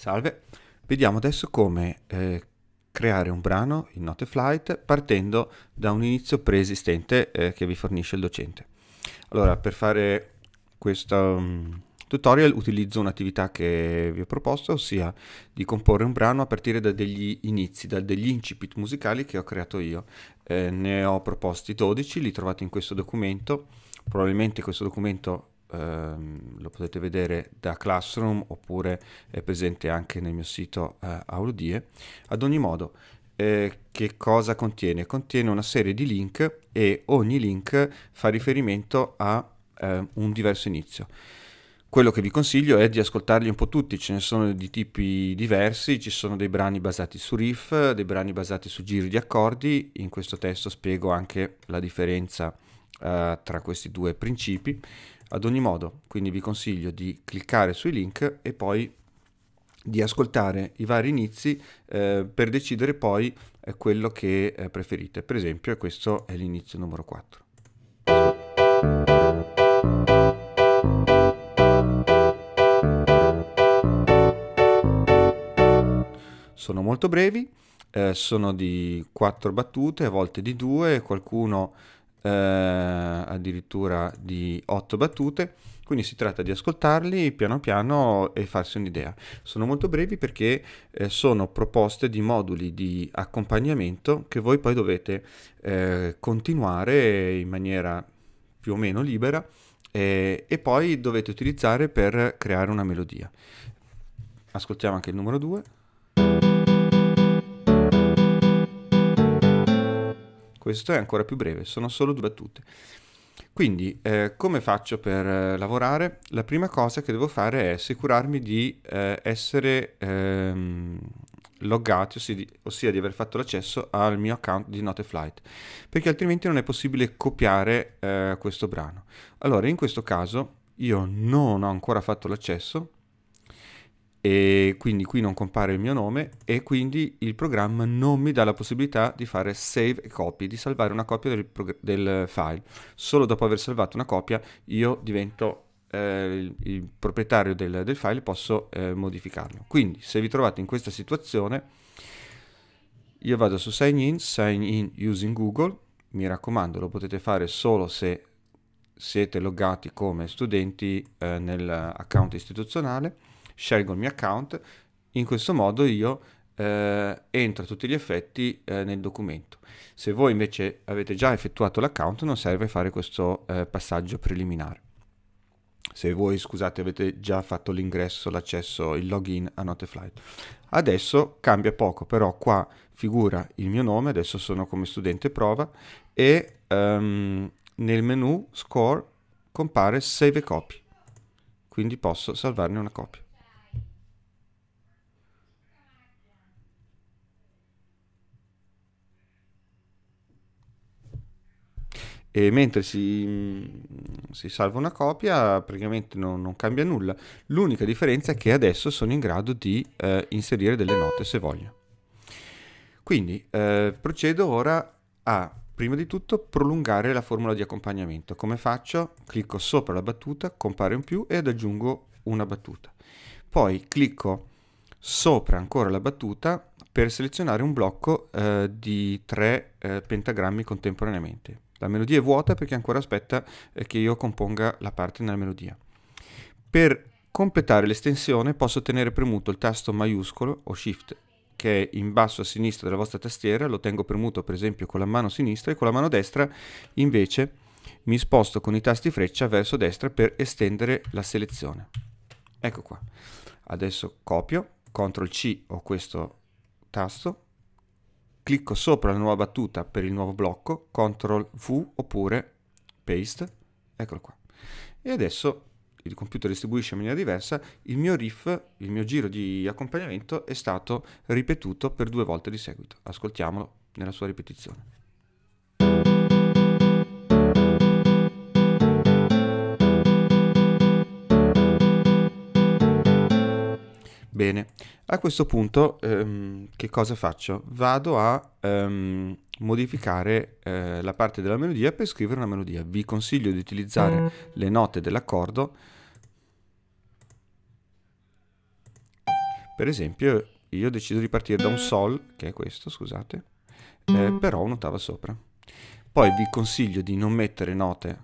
Salve, vediamo adesso come eh, creare un brano in Note Flight partendo da un inizio preesistente eh, che vi fornisce il docente. Allora, per fare questo um, tutorial utilizzo un'attività che vi ho proposto, ossia di comporre un brano a partire da degli inizi, da degli incipit musicali che ho creato io. Eh, ne ho proposti 12, li trovate in questo documento. Probabilmente questo documento ehm, lo potete vedere da Classroom oppure è presente anche nel mio sito eh, Aulodie. Ad ogni modo, eh, che cosa contiene? Contiene una serie di link e ogni link fa riferimento a eh, un diverso inizio. Quello che vi consiglio è di ascoltarli un po' tutti, ce ne sono di tipi diversi, ci sono dei brani basati su riff, dei brani basati su giri di accordi, in questo testo spiego anche la differenza eh, tra questi due principi, ad ogni modo, quindi vi consiglio di cliccare sui link e poi di ascoltare i vari inizi eh, per decidere poi eh, quello che eh, preferite. Per esempio, questo è l'inizio numero 4. Sono molto brevi, eh, sono di 4 battute, a volte di 2, qualcuno eh, addirittura di otto battute, quindi si tratta di ascoltarli piano piano e farsi un'idea. Sono molto brevi perché eh, sono proposte di moduli di accompagnamento che voi poi dovete eh, continuare in maniera più o meno libera e, eh, e poi dovete utilizzare per creare una melodia. Ascoltiamo anche il numero 2. Questo è ancora più breve, sono solo due battute. Quindi, eh, come faccio per eh, lavorare? La prima cosa che devo fare è assicurarmi di eh, essere ehm, loggati, ossia di, ossia di, aver fatto l'accesso al mio account di Noteflight, perché altrimenti non è possibile copiare eh, questo brano. Allora, in questo caso, io non ho ancora fatto l'accesso, e quindi qui non compare il mio nome e quindi il programma non mi dà la possibilità di fare save e copy, di salvare una copia del, del file. Solo dopo aver salvato una copia io divento eh, il, il, proprietario del, del file e posso eh, modificarlo. Quindi se vi trovate in questa situazione io vado su sign in, sign in using Google, mi raccomando lo potete fare solo se siete loggati come studenti eh, nell'account istituzionale scelgo il mio account, in questo modo io eh, entro a tutti gli effetti eh, nel documento. Se voi invece avete già effettuato l'account non serve fare questo eh, passaggio preliminare. Se voi, scusate, avete già fatto l'ingresso, l'accesso, il login a Noteflight. Adesso cambia poco, però qua figura il mio nome, adesso sono come studente prova e um, nel menu score compare save copy, quindi posso salvarne una copia. e mentre si, mm, si salva una copia praticamente non, non, cambia nulla. L'unica differenza è che adesso sono in grado di eh, inserire delle note se voglio. Quindi eh, procedo ora a prima di tutto prolungare la formula di accompagnamento. Come faccio? Clicco sopra la battuta, compare un più ed aggiungo una battuta. Poi clicco sopra ancora la battuta per selezionare un blocco eh, di tre eh, pentagrammi contemporaneamente la melodia è vuota perché ancora aspetta eh, che io componga la parte nella melodia. Per completare l'estensione posso tenere premuto il tasto maiuscolo o Shift che è in basso a sinistra della vostra tastiera, lo tengo premuto per esempio con la mano sinistra e con la mano destra invece mi sposto con i tasti freccia verso destra per estendere la selezione. Ecco qua. Adesso copio, CTRL C ho questo tasto, clicco sopra la nuova battuta per il nuovo blocco, CTRL V oppure paste, eccolo qua. E adesso il computer distribuisce in maniera diversa, il mio riff, il mio giro di accompagnamento è stato ripetuto per due volte di seguito. Ascoltiamolo nella sua ripetizione. Bene, a questo punto ehm, che cosa faccio? Vado a ehm, modificare eh, la parte della melodia per scrivere una melodia. Vi consiglio di utilizzare mm. le note dell'accordo, per esempio io ho deciso di partire da un mm. Sol, che è questo, scusate, eh, mm. però un'ottava sopra. Poi vi consiglio di non mettere note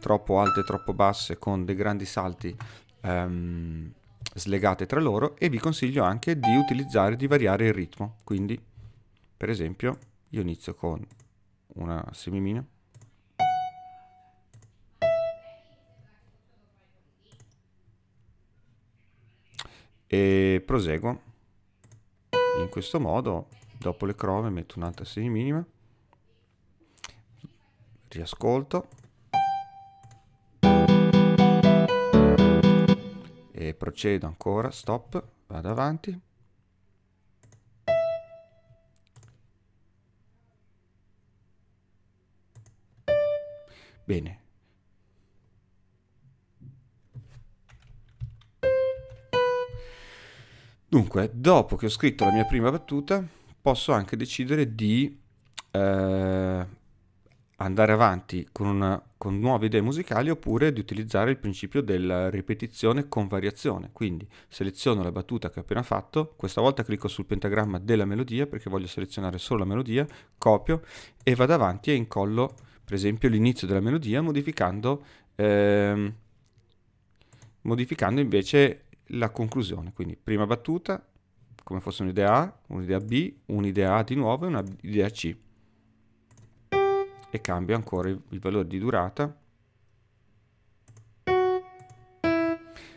troppo alte, troppo basse, con dei grandi salti ehm, slegate tra loro e vi consiglio anche di utilizzare, di variare il ritmo. Quindi, per esempio, io inizio con una semimina. E proseguo in questo modo, dopo le crome metto un'altra semiminima, riascolto. e procedo ancora, stop, vado avanti. Bene. Dunque, dopo che ho scritto la mia prima battuta, posso anche decidere di eh, andare avanti con, una, con, nuove idee musicali oppure di utilizzare il principio della ripetizione con variazione. Quindi seleziono la battuta che ho appena fatto, questa volta clicco sul pentagramma della melodia perché voglio selezionare solo la melodia, copio e vado avanti e incollo per esempio l'inizio della melodia modificando, ehm, modificando invece la conclusione. Quindi prima battuta come fosse un'idea A, un'idea B, un'idea A di nuovo e un'idea C e cambio ancora il, il valore di durata.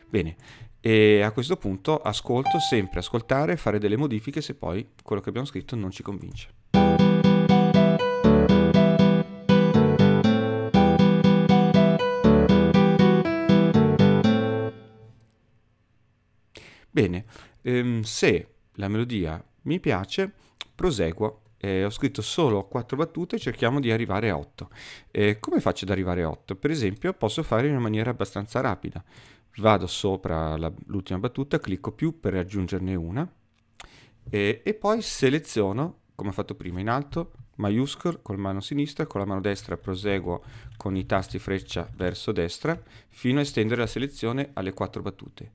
Bene, e a questo punto ascolto sempre, ascoltare fare delle modifiche se poi quello che abbiamo scritto non ci convince. Bene, ehm, se la melodia mi piace, proseguo eh, ho scritto solo 4 battute, cerchiamo di arrivare a 8. Eh, come faccio ad arrivare a 8? Per esempio posso fare in maniera abbastanza rapida. Vado sopra la, l'ultima battuta, clicco più per aggiungerne una eh, e poi seleziono, come ho fatto prima in alto, maiuscolo con la mano sinistra, con la mano destra proseguo con i tasti freccia verso destra fino a estendere la selezione alle 4 battute.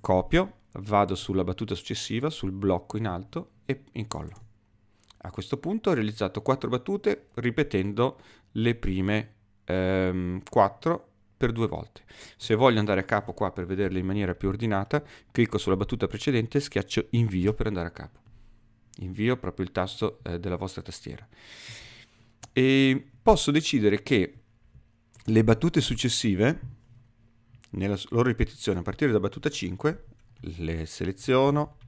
Copio, vado sulla battuta successiva, sul blocco in alto e incollo. A questo punto ho realizzato 4 battute ripetendo le prime ehm, 4 per due volte. Se voglio andare a capo qua per vederle in maniera più ordinata, clicco sulla battuta precedente e schiaccio invio per andare a capo. Invio proprio il tasto eh, della vostra tastiera. E posso decidere che le battute successive, nella loro ripetizione a partire da battuta 5, le seleziono,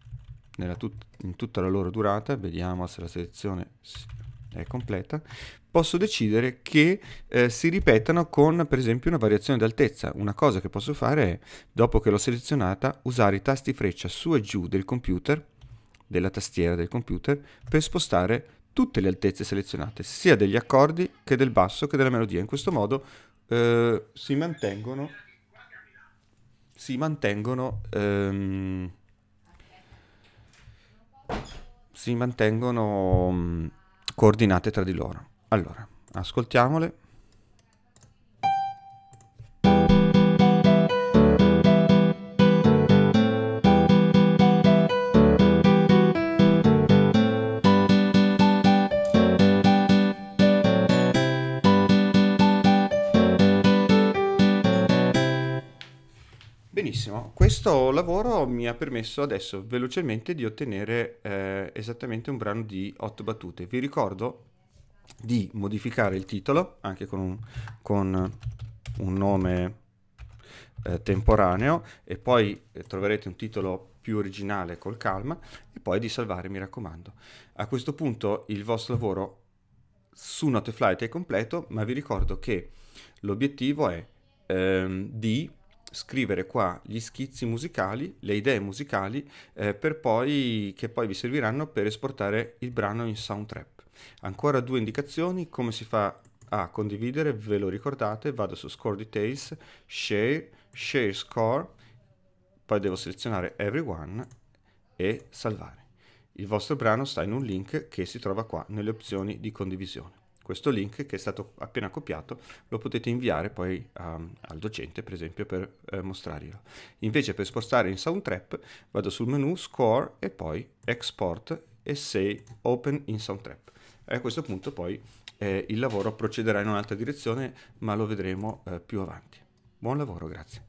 tut in tutta la loro durata, vediamo se la selezione è completa, posso decidere che eh, si ripetano con per esempio una variazione d'altezza. Una cosa che posso fare è, dopo che l'ho selezionata, usare i tasti freccia su e giù del computer, della tastiera del computer, per spostare tutte le altezze selezionate, sia degli accordi che del basso che della melodia. In questo modo eh, si mantengono... Si mantengono... Ehm, si mantengono mm, coordinate tra di loro. Allora, ascoltiamole. Benissimo, questo lavoro mi ha permesso adesso velocemente di ottenere eh, esattamente un brano di otto battute. Vi ricordo di modificare il titolo anche con un, con un nome eh, temporaneo e poi eh, troverete un titolo più originale col calma e poi di salvare mi raccomando. A questo punto il vostro lavoro su Noteflight è completo ma vi ricordo che l'obiettivo è ehm, di scrivere qua gli schizzi musicali, le idee musicali, eh, per poi, che poi vi serviranno per esportare il brano in soundtrap. Ancora due indicazioni, come si fa a condividere, ve lo ricordate, vado su Score Details, Share, Share Score, poi devo selezionare Everyone e salvare. Il vostro brano sta in un link che si trova qua nelle opzioni di condivisione questo link che è stato appena copiato lo potete inviare poi a, ehm, al docente per esempio per eh, mostrarglielo. Invece per spostare in Soundtrap vado sul menu Score e poi Export e Say Open in Soundtrap. E a questo punto poi eh, il lavoro procederà in un'altra direzione ma lo vedremo eh, più avanti. Buon lavoro, grazie.